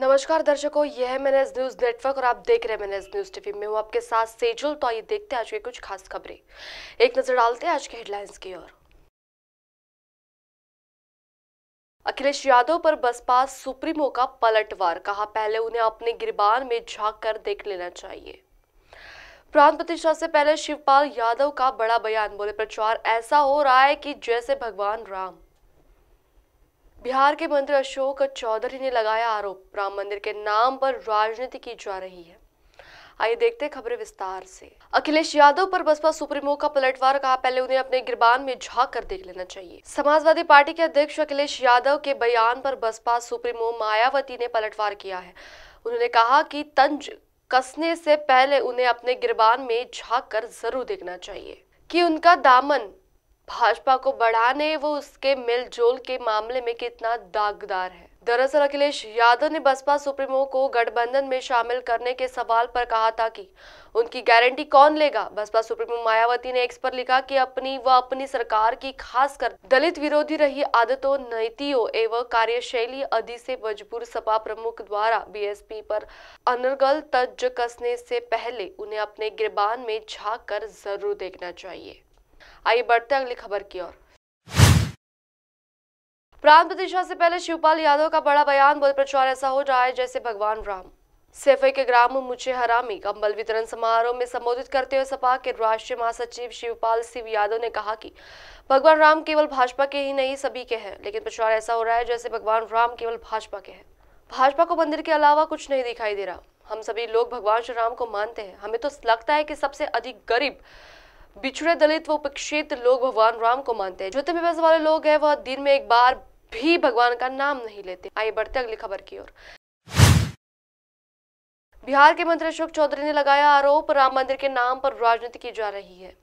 नमस्कार दर्शकों यह है मैनेज न्यूज नेटवर्क और आप देख रहे हैं मेनेस न्यूज टीवी में हूँ आपके साथ सेजुल तो आइए देखते हैं आज के कुछ खास खबरें एक नजर डालते हैं आज के हेडलाइंस की ओर अखिलेश यादव पर बसपा सुप्रीमो का पलटवार कहा पहले उन्हें अपने गिरबान में झांक कर देख लेना चाहिए प्राण प्रतिष्ठा से पहले शिवपाल यादव का बड़ा बयान बोले प्रचार ऐसा हो रहा है कि जैसे भगवान राम बिहार के मंत्री अशोक चौधरी ने लगाया आरोप राम मंदिर के नाम पर राजनीति की जा रही है आइए देखते हैं खबरें विस्तार से अखिलेश यादव पर बसपा सुप्रीमो का पलटवार कहा पहले उन्हें अपने गिरबान में झाक कर देख लेना चाहिए समाजवादी पार्टी के अध्यक्ष अखिलेश यादव के बयान पर बसपा सुप्रीमो मायावती ने पलटवार किया है उन्होंने कहा कि तंज कसने से पहले उन्हें अपने गिरबान में झाक कर जरूर देखना चाहिए कि उनका दामन भाजपा को बढ़ाने व उसके मिलजोल के मामले में कितना दागदार है दरअसल अखिलेश यादव ने बसपा सुप्रीमो को गठबंधन में शामिल करने के सवाल पर कहा था कि उनकी गारंटी कौन लेगा बसपा सुप्रीमो मायावती ने एक्स पर लिखा कि अपनी व अपनी सरकार की खासकर दलित विरोधी रही आदतों नीतियों एवं कार्यशैली आदि से मजबूर सपा प्रमुख द्वारा बीएसपी पर अनर्गल तज कसने से पहले उन्हें अपने गिरबान में झाक कर जरूर देखना चाहिए आइए बढ़ते अगली खबर की ओर प्राण प्रतिष्ठा से पहले शिवपाल यादव का बड़ा बयान बोल प्रचार ऐसा हो रहा है जैसे भगवान राम सेफे के ग्राम मुचे हरामी कम्बल वितरण समारोह में संबोधित करते हुए सपा के राष्ट्रीय महासचिव शिवपाल सिंह यादव ने कहा कि भगवान राम केवल भाजपा के ही नहीं सभी के हैं लेकिन प्रचार ऐसा हो रहा है जैसे भगवान राम केवल भाजपा के हैं भाजपा को मंदिर के अलावा कुछ नहीं दिखाई दे रहा हम सभी लोग भगवान श्री राम को मानते हैं हमें तो लगता है कि सबसे अधिक गरीब पिछड़े दलित व उपेक्षित लोग भगवान राम को मानते हैं ज्योति तभी वाले लोग हैं वह दिन में एक बार भी भगवान का नाम नहीं लेते आइए बढ़ते अगली खबर की ओर बिहार के मंत्री अशोक चौधरी ने लगाया आरोप राम मंदिर के नाम पर राजनीति की जा रही है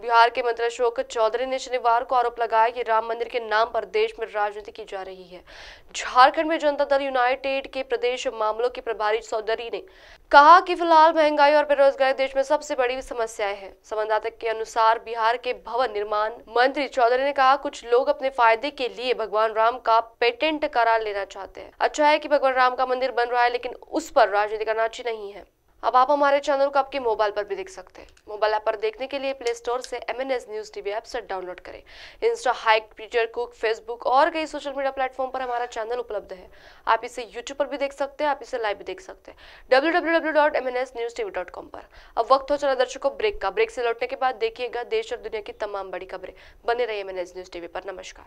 बिहार के मंत्री अशोक चौधरी ने शनिवार को आरोप लगाया कि राम मंदिर के नाम पर देश में राजनीति की जा रही है झारखंड में जनता दल यूनाइटेड के प्रदेश मामलों के प्रभारी चौधरी ने कहा कि फिलहाल महंगाई और बेरोजगारी देश में सबसे बड़ी समस्याएं हैं संवाददाता के अनुसार बिहार के भवन निर्माण मंत्री चौधरी ने कहा कुछ लोग अपने फायदे के लिए भगवान राम का पेटेंट करा लेना चाहते हैं अच्छा है कि भगवान राम का मंदिर बन रहा है लेकिन उस पर राजनीति करना अच्छी नहीं है अब आप हमारे चैनल को आपके मोबाइल पर भी देख सकते हैं मोबाइल ऐप पर देखने के लिए प्ले स्टोर से M N S news TV app से डाउनलोड करें Insta Hike Twitter Koo Facebook और कई सोशल मीडिया प्लेटफॉर्म पर हमारा चैनल उपलब्ध है आप इसे यूट्यूब पर भी देख सकते हैं आप इसे लाइव भी देख सकते हैं W W W dot M N S news TV dot com पर अब वक्त हो चला दर्शकों ब्रेक का ब्रेक से लौटने के बाद देखिएगा देश और दुनिया की तमाम बड़ी खबरें बने रही M N S news TV पर नमस्कार